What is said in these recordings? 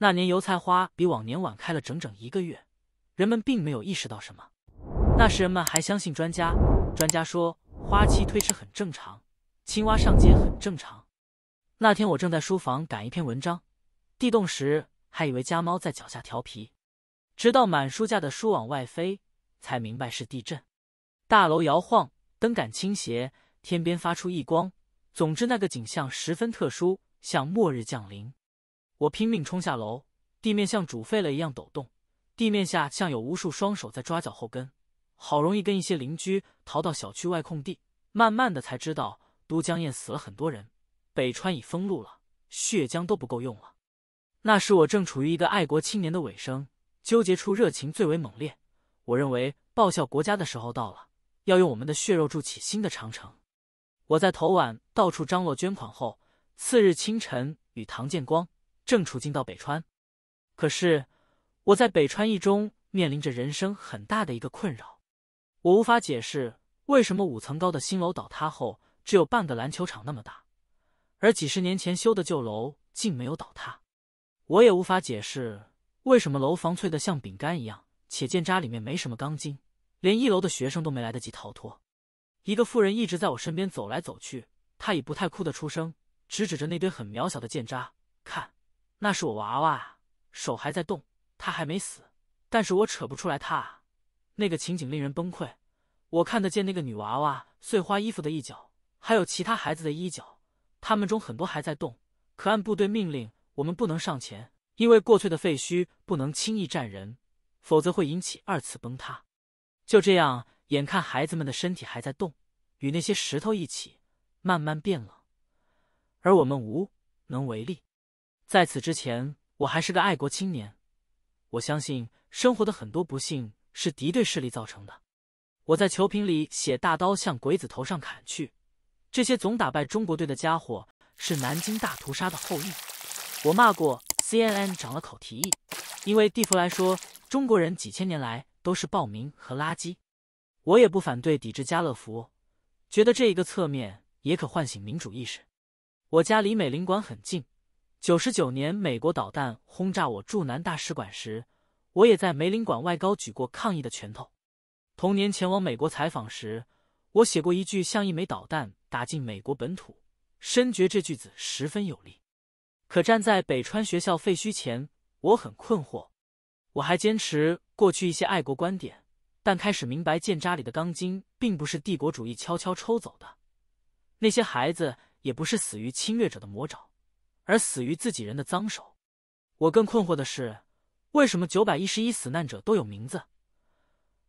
那年油菜花比往年晚开了整整一个月，人们并没有意识到什么。那时人们还相信专家，专家说花期推迟很正常，青蛙上街很正常。那天我正在书房赶一篇文章，地动时还以为家猫在脚下调皮，直到满书架的书往外飞，才明白是地震。大楼摇晃，灯杆倾斜，天边发出异光，总之那个景象十分特殊，像末日降临。我拼命冲下楼，地面像煮沸了一样抖动，地面下像有无数双手在抓脚后跟。好容易跟一些邻居逃到小区外空地，慢慢的才知道都江堰死了很多人，北川已封路了，血浆都不够用了。那时我正处于一个爱国青年的尾声，纠结出热情最为猛烈。我认为报效国家的时候到了，要用我们的血肉筑起新的长城。我在头晚到处张罗捐款后，次日清晨与唐建光。正处境到北川，可是我在北川一中面临着人生很大的一个困扰。我无法解释为什么五层高的新楼倒塌后只有半个篮球场那么大，而几十年前修的旧楼竟没有倒塌。我也无法解释为什么楼房脆得像饼干一样，且建渣里面没什么钢筋，连一楼的学生都没来得及逃脱。一个妇人一直在我身边走来走去，她已不太哭的出声，直指着那堆很渺小的建渣。那是我娃娃，手还在动，他还没死，但是我扯不出来他。那个情景令人崩溃，我看得见那个女娃娃碎花衣服的一角，还有其他孩子的衣角，他们中很多还在动。可按部队命令，我们不能上前，因为过脆的废墟不能轻易站人，否则会引起二次崩塌。就这样，眼看孩子们的身体还在动，与那些石头一起慢慢变冷，而我们无能为力。在此之前，我还是个爱国青年。我相信生活的很多不幸是敌对势力造成的。我在球评里写大刀向鬼子头上砍去。这些总打败中国队的家伙是南京大屠杀的后裔。我骂过 CNN，长了口提议，因为蒂弗莱说中国人几千年来都是暴民和垃圾。我也不反对抵制家乐福，觉得这一个侧面也可唤醒民主意识。我家离美领馆很近。九十九年，美国导弹轰炸我驻南大使馆时，我也在梅林馆外高举过抗议的拳头。同年前往美国采访时，我写过一句“像一枚导弹打进美国本土”，深觉这句子十分有力。可站在北川学校废墟前，我很困惑。我还坚持过去一些爱国观点，但开始明白，建渣里的钢筋并不是帝国主义悄悄抽走的，那些孩子也不是死于侵略者的魔爪。而死于自己人的脏手。我更困惑的是，为什么九百一十一死难者都有名字，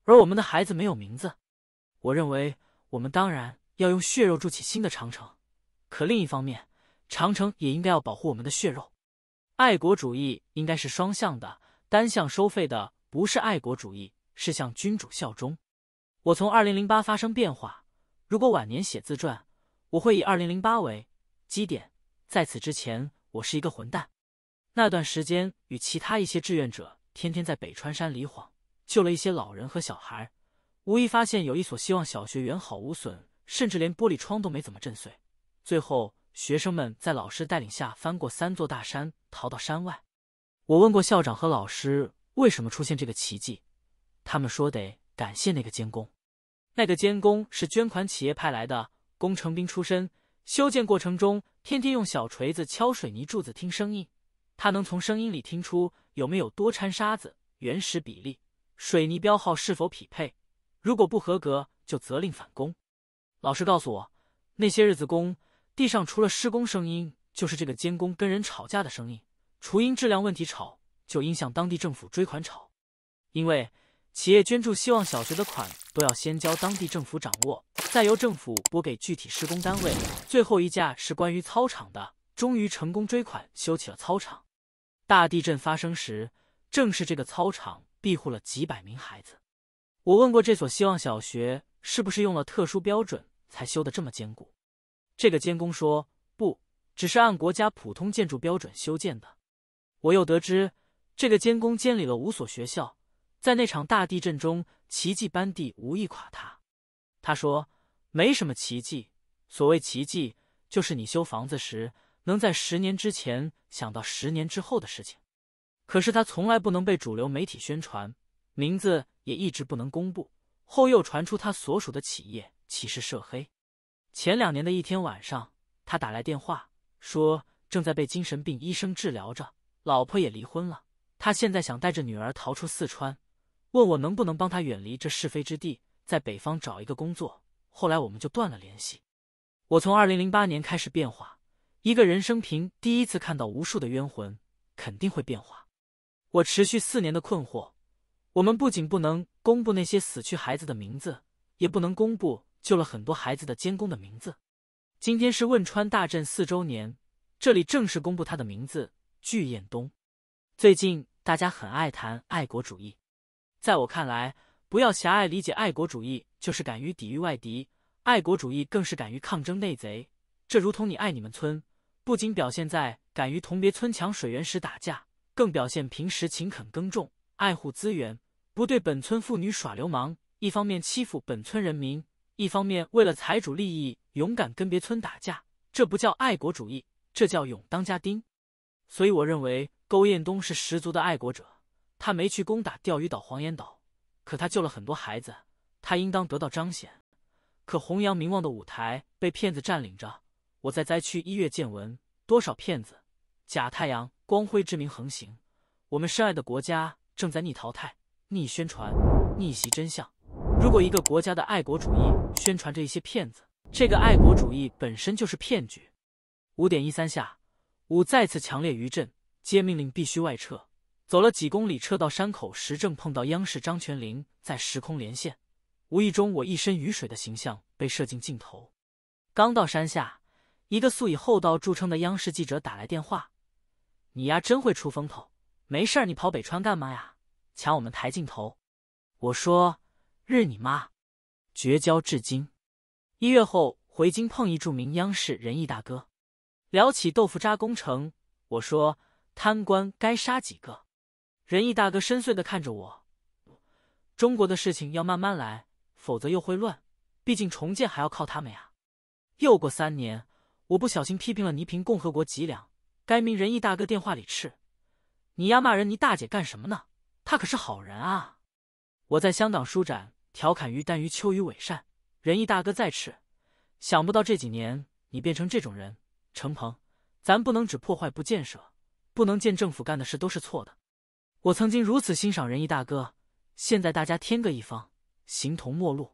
而我们的孩子没有名字？我认为，我们当然要用血肉筑起新的长城，可另一方面，长城也应该要保护我们的血肉。爱国主义应该是双向的，单向收费的不是爱国主义，是向君主效忠。我从二零零八发生变化。如果晚年写自传，我会以二零零八为基点。在此之前，我是一个混蛋。那段时间，与其他一些志愿者天天在北川山里晃，救了一些老人和小孩。无意发现，有一所希望小学完好无损，甚至连玻璃窗都没怎么震碎。最后，学生们在老师带领下翻过三座大山，逃到山外。我问过校长和老师，为什么出现这个奇迹？他们说得感谢那个监工。那个监工是捐款企业派来的工程兵出身。修建过程中，天天用小锤子敲水泥柱子听声音，他能从声音里听出有没有多掺沙子、原始比例、水泥标号是否匹配。如果不合格，就责令返工。老师告诉我，那些日子工地上除了施工声音，就是这个监工跟人吵架的声音。除因质量问题吵，就应向当地政府追款吵，因为。企业捐助希望小学的款都要先交当地政府掌握，再由政府拨给具体施工单位。最后一架是关于操场的，终于成功追款修起了操场。大地震发生时，正是这个操场庇护了几百名孩子。我问过这所希望小学是不是用了特殊标准才修得这么坚固，这个监工说不只是按国家普通建筑标准修建的。我又得知这个监工监理了五所学校。在那场大地震中，奇迹般地无意垮塌。他说：“没什么奇迹，所谓奇迹就是你修房子时能在十年之前想到十年之后的事情。”可是他从来不能被主流媒体宣传，名字也一直不能公布。后又传出他所属的企业其实涉黑。前两年的一天晚上，他打来电话说正在被精神病医生治疗着，老婆也离婚了。他现在想带着女儿逃出四川。问我能不能帮他远离这是非之地，在北方找一个工作。后来我们就断了联系。我从二零零八年开始变化，一个人生平第一次看到无数的冤魂，肯定会变化。我持续四年的困惑。我们不仅不能公布那些死去孩子的名字，也不能公布救了很多孩子的监工的名字。今天是汶川大震四周年，这里正式公布他的名字：巨彦东。最近大家很爱谈爱国主义。在我看来，不要狭隘理解爱国主义，就是敢于抵御外敌；爱国主义更是敢于抗争内贼。这如同你爱你们村，不仅表现在敢于同别村抢水源时打架，更表现平时勤恳耕种、爱护资源，不对本村妇女耍流氓；一方面欺负本村人民，一方面为了财主利益勇敢跟别村打架，这不叫爱国主义，这叫勇当家丁。所以，我认为勾彦东是十足的爱国者。他没去攻打钓鱼岛、黄岩岛，可他救了很多孩子，他应当得到彰显。可弘扬名望的舞台被骗子占领着。我在灾区一月见闻，多少骗子，假太阳光辉之名横行。我们深爱的国家正在逆淘汰、逆宣传、逆袭真相。如果一个国家的爱国主义宣传着一些骗子，这个爱国主义本身就是骗局。五点一三下午再次强烈余震，皆命令必须外撤。走了几公里，撤到山口时正碰到央视张泉灵在时空连线，无意中我一身雨水的形象被射进镜头。刚到山下，一个素以厚道著称的央视记者打来电话：“你丫真会出风头！没事儿你跑北川干嘛呀？抢我们台镜头！”我说：“日你妈，绝交至今。”一月后回京碰一著名央视仁义大哥，聊起豆腐渣工程，我说：“贪官该杀几个？”仁义大哥深邃的看着我，中国的事情要慢慢来，否则又会乱。毕竟重建还要靠他们呀。又过三年，我不小心批评了倪萍共和国脊梁，该名仁义大哥电话里斥：“你丫骂人，你大姐干什么呢？她可是好人啊！”我在香港书展调侃于丹于秋于伪善，仁义大哥再斥：“想不到这几年你变成这种人，程鹏，咱不能只破坏不建设，不能见政府干的事都是错的。”我曾经如此欣赏仁义大哥，现在大家天各一方，形同陌路。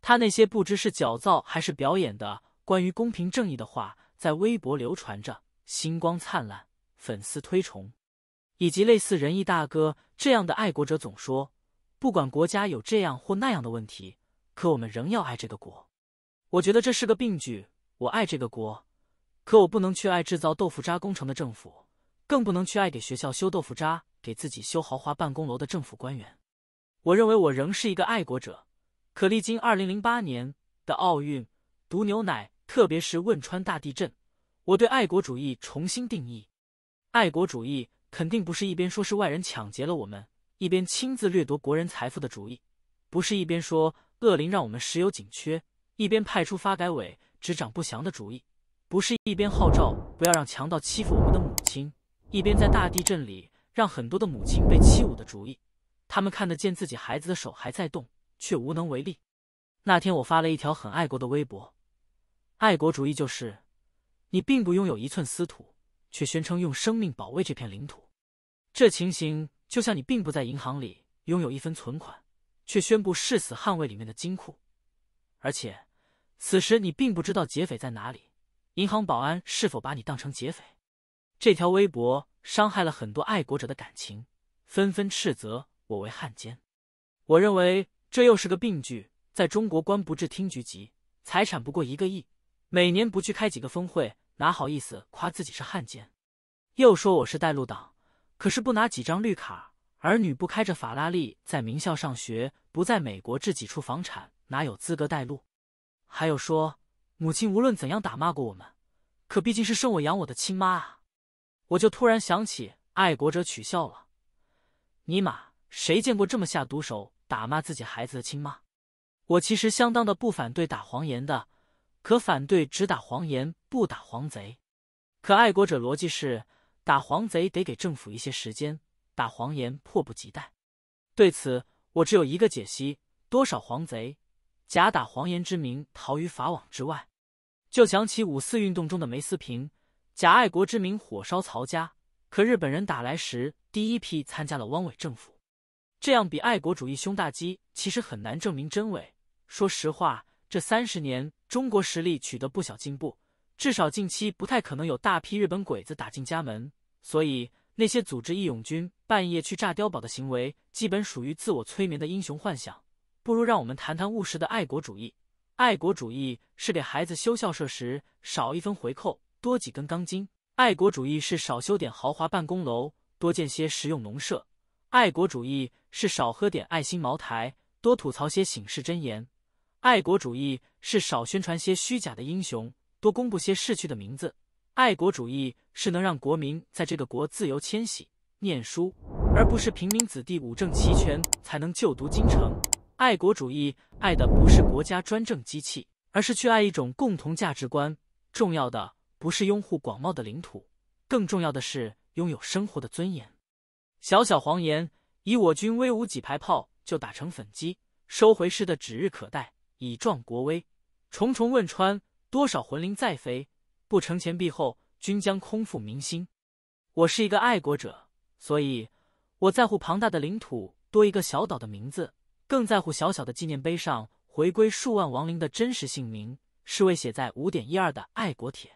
他那些不知是矫造还是表演的关于公平正义的话，在微博流传着，星光灿烂，粉丝推崇。以及类似仁义大哥这样的爱国者总说，不管国家有这样或那样的问题，可我们仍要爱这个国。我觉得这是个病句。我爱这个国，可我不能去爱制造豆腐渣工程的政府，更不能去爱给学校修豆腐渣。给自己修豪华办公楼的政府官员，我认为我仍是一个爱国者。可历经二零零八年的奥运、毒牛奶，特别是汶川大地震，我对爱国主义重新定义。爱国主义肯定不是一边说是外人抢劫了我们，一边亲自掠夺国人财富的主意；不是一边说恶灵让我们石油紧缺，一边派出发改委执掌不祥的主意；不是一边号召不要让强盗欺负我们的母亲，一边在大地震里。让很多的母亲被欺侮的主意，他们看得见自己孩子的手还在动，却无能为力。那天我发了一条很爱国的微博，爱国主义就是，你并不拥有一寸私土，却宣称用生命保卫这片领土。这情形就像你并不在银行里拥有一分存款，却宣布誓死捍卫里面的金库。而且，此时你并不知道劫匪在哪里，银行保安是否把你当成劫匪。这条微博。伤害了很多爱国者的感情，纷纷斥责我为汉奸。我认为这又是个病句。在中国官不治，厅局级财产不过一个亿，每年不去开几个峰会，哪好意思夸自己是汉奸？又说我是带路党，可是不拿几张绿卡，儿女不开着法拉利在名校上学，不在美国置几处房产，哪有资格带路？还有说，母亲无论怎样打骂过我们，可毕竟是生我养我的亲妈啊。我就突然想起爱国者取笑了，尼玛，谁见过这么下毒手打骂自己孩子的亲妈？我其实相当的不反对打黄岩的，可反对只打黄岩不打黄贼。可爱国者逻辑是打黄贼得给政府一些时间，打黄岩迫不及待。对此，我只有一个解析：多少黄贼假打黄岩之名逃于法网之外？就想起五四运动中的梅思平。假爱国之名火烧曹家，可日本人打来时，第一批参加了汪伪政府。这样比爱国主义胸大肌，其实很难证明真伪。说实话，这三十年中国实力取得不小进步，至少近期不太可能有大批日本鬼子打进家门。所以，那些组织义勇军半夜去炸碉堡的行为，基本属于自我催眠的英雄幻想。不如让我们谈谈务实的爱国主义。爱国主义是给孩子修校舍时少一分回扣。多几根钢筋，爱国主义是少修点豪华办公楼，多建些实用农舍；爱国主义是少喝点爱心茅台，多吐槽些醒世箴言；爱国主义是少宣传些虚假的英雄，多公布些逝去的名字；爱国主义是能让国民在这个国自由迁徙、念书，而不是平民子弟五证齐全才能就读京城。爱国主义爱的不是国家专政机器，而是去爱一种共同价值观。重要的。不是拥护广袤的领土，更重要的是拥有生活的尊严。小小黄岩，以我军威武几排炮就打成粉齑，收回师的指日可待，以壮国威。重重汶川，多少魂灵在飞？不成前必后，均将空负民心。我是一个爱国者，所以我在乎庞大的领土多一个小岛的名字，更在乎小小的纪念碑上回归数万亡灵的真实姓名，是为写在五点一二的爱国帖。